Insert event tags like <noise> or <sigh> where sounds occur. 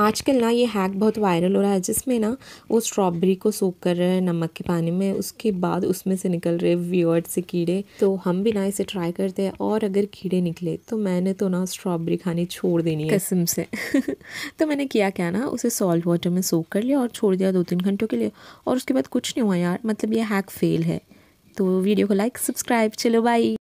आजकल ना ये हैक बहुत वायरल हो रहा है जिसमें ना वो स्ट्रॉबेरी को सोख कर रहे हैं नमक के पानी में उसके बाद उसमें से निकल रहे वियर्ड से कीड़े तो हम भी ना इसे ट्राई करते हैं और अगर कीड़े निकले तो मैंने तो ना स्ट्रॉबेरी खानी छोड़ देनी है कसम से <laughs> तो मैंने किया क्या ना उसे सॉल्ट वाटर में सोख कर लिया और छोड़ दिया दो तीन घंटों के लिए और उसके बाद कुछ नहीं हुआ यार मतलब ये हैक फेल है तो वीडियो को लाइक सब्सक्राइब चलो बाई